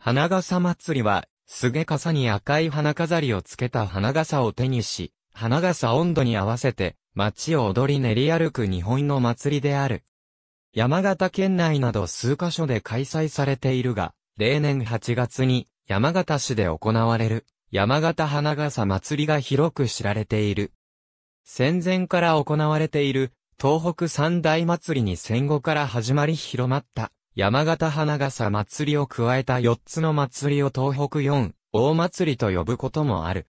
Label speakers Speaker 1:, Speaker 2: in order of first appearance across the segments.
Speaker 1: 花笠祭りは、すげ笠に赤い花飾りをつけた花笠を手にし、花笠温度に合わせて、街を踊り練り歩く日本の祭りである。山形県内など数カ所で開催されているが、例年8月に山形市で行われる山形花笠祭りが広く知られている。戦前から行われている東北三大祭りに戦後から始まり広まった山形花笠祭りを加えた四つの祭りを東北4、大祭りと呼ぶこともある。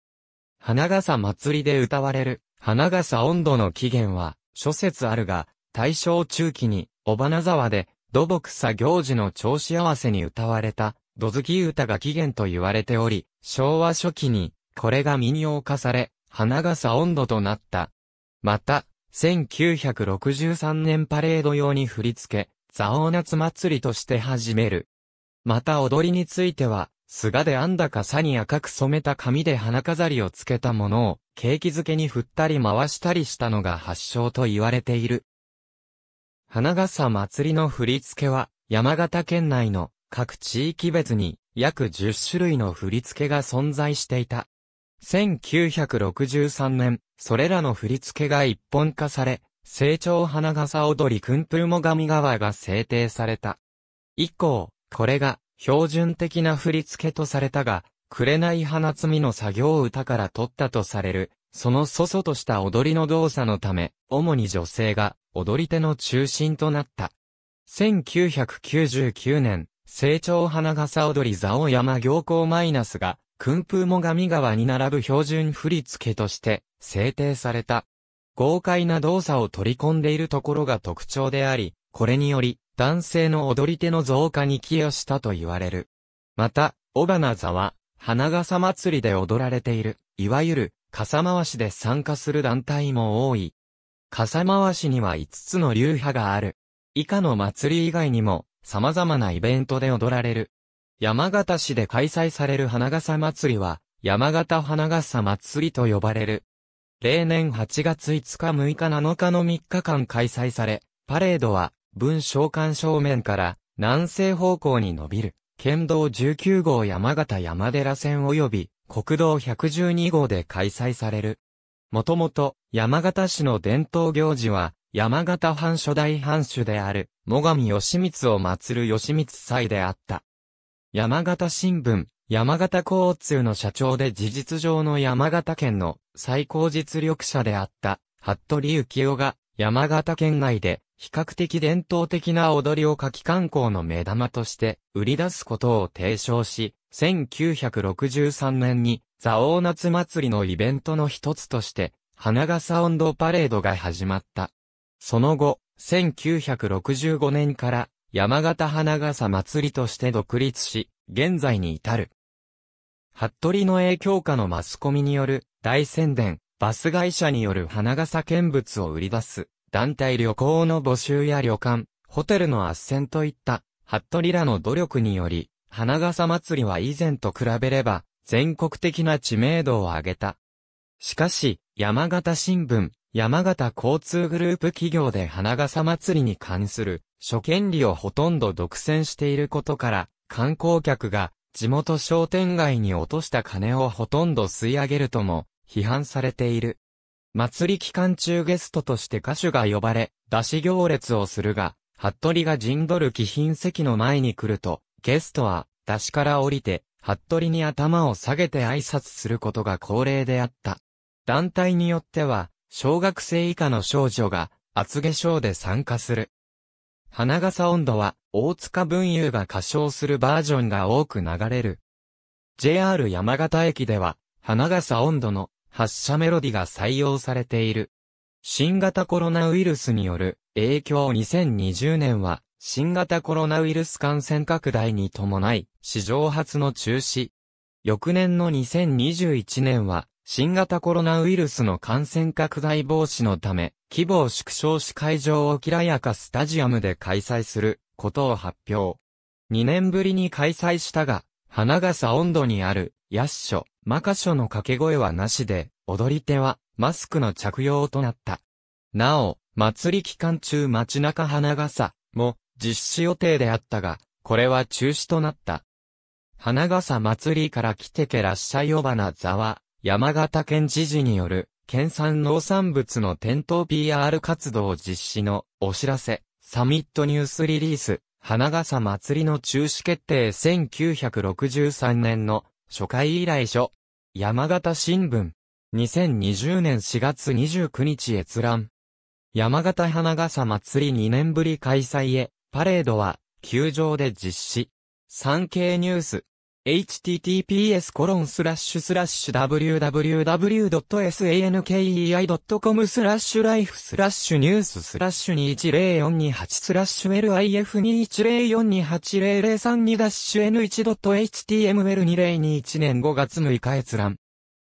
Speaker 1: 花笠祭りで歌われる、花笠温度の起源は、諸説あるが、大正中期に、尾花沢で、土木作行事の調子合わせに歌われた、土月歌が起源と言われており、昭和初期に、これが民謡化され、花笠温度となった。また、1963年パレード用に振り付け、ザオーナツ祭りとして始める。また踊りについては、菅で編んだ傘に赤く染めた紙で花飾りをつけたものを、景気づけに振ったり回したりしたのが発祥と言われている。花笠祭りの振り付けは、山形県内の各地域別に約10種類の振り付けが存在していた。1963年、それらの振り付けが一本化され、成長花笠踊り訓風も神川が制定された。以降、これが標準的な振り付けとされたが、紅花摘みの作業歌から取ったとされる、そのそそとした踊りの動作のため、主に女性が踊り手の中心となった。1999年、成長花笠踊り座王山行行マイナスが、訓風も神川に並ぶ標準振り付けとして制定された。豪快な動作を取り込んでいるところが特徴であり、これにより、男性の踊り手の増加に寄与したと言われる。また、尾花座は、花笠祭りで踊られている、いわゆる、笠回しで参加する団体も多い。笠回しには5つの流派がある。以下の祭り以外にも、様々なイベントで踊られる。山形市で開催される花笠祭りは、山形花笠祭りと呼ばれる。例年8月5日6日7日の3日間開催され、パレードは、文召喚正面から南西方向に伸びる、県道19号山形山寺線及び国道112号で開催される。もともと山形市の伝統行事は山形藩初代藩主である最上義光を祀る義光祭であった。山形新聞、山形交通の社長で事実上の山形県の最高実力者であった、服部幸雄が山形県内で比較的伝統的な踊りを夏季観光の目玉として売り出すことを提唱し、1963年にザオーナツ祭りのイベントの一つとして、花笠温度パレードが始まった。その後、1965年から山形花笠祭りとして独立し、現在に至る。服部の影響下のマスコミによる大宣伝、バス会社による花笠見物を売り出す、団体旅行の募集や旅館、ホテルの斡旋といった、服部らの努力により、花笠祭りは以前と比べれば、全国的な知名度を上げた。しかし、山形新聞、山形交通グループ企業で花笠祭りに関する、諸権利をほとんど独占していることから、観光客が地元商店街に落とした金をほとんど吸い上げるとも、批判されている。祭り期間中ゲストとして歌手が呼ばれ、出し行列をするが、服部が陣取る貴賓席の前に来ると、ゲストは、出しから降りて、服部に頭を下げて挨拶することが恒例であった。団体によっては、小学生以下の少女が、厚化粧で参加する。花笠温度は、大塚文雄が歌唱するバージョンが多く流れる。JR 山形駅では、花笠温度の発車メロディが採用されている。新型コロナウイルスによる影響2020年は、新型コロナウイルス感染拡大に伴い、史上初の中止。翌年の2021年は、新型コロナウイルスの感染拡大防止のため、規模を縮小し会場をきらやかスタジアムで開催することを発表。2年ぶりに開催したが、花笠温度にある、ヤッショ、マカショの掛け声はなしで、踊り手は、マスクの着用となった。なお、祭り期間中街中花笠も実施予定であったが、これは中止となった。花笠祭りから来てけらっしゃいおばなざは、山形県知事による、県産農産物の店頭 PR 活動実施のお知らせ。サミットニュースリリース、花笠祭りの中止決定1963年の初回以来書。山形新聞。2020年4月29日閲覧。山形花笠祭り2年ぶり開催へ、パレードは、球場で実施。産経ニュース。https コロンスラッシュスラッシュ www.sankei.com スラッシュライフスラッシュニューススラッシュ21048 2スラッシュ LIF210428003 ダッシュ N1.html2021 年5月6日閲覧。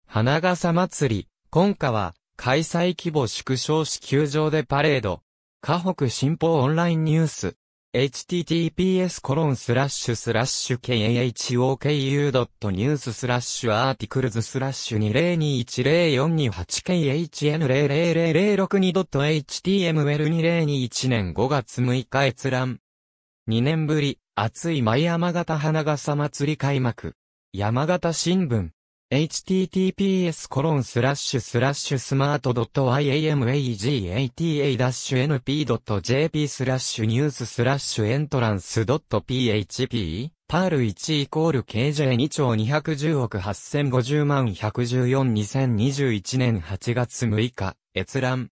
Speaker 1: 花笠祭り、今夏は、開催規模縮小し球場でパレード。河北新報オンラインニュース。https コロンスラッシュスラッシュ khoku.news スラッシュアーティクルズスラッシュ2 0 2 1 0 2 8 k h n 0 0 0 6 2 h t m l 2 0 2 1年5月6日閲覧。2年ぶり、暑い舞山形花笠祭り開幕。山形新聞。https コロンスラッシュスラッシュスマート .iamagata-np.jp スラッシュニューススラッシュエントランス .php パール1イコール KJ2 兆210億8050万1142021年8月6日閲覧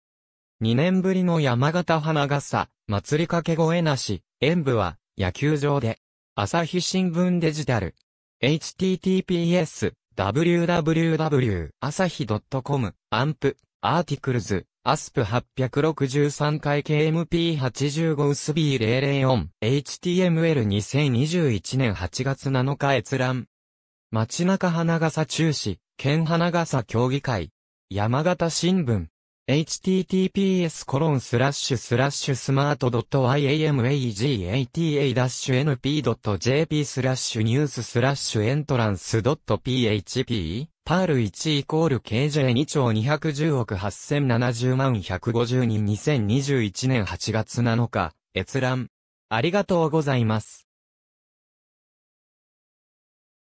Speaker 1: 2年ぶりの山形花笠祭りかけ声なし演舞は野球場で朝日新聞デジタル https www 朝日 .com アンプアーティクルズアスプ863回 KMP85 薄 B004 HTML2021 年8月7日閲覧街中花笠中市県花笠協議会山形新聞 https://smart.iamagata-np.jp スラッシュニューススラッシュエントランス .php パール1イコール KJ2 兆210億8070万1 5 0人2021年8月7日閲覧ありがとうございます。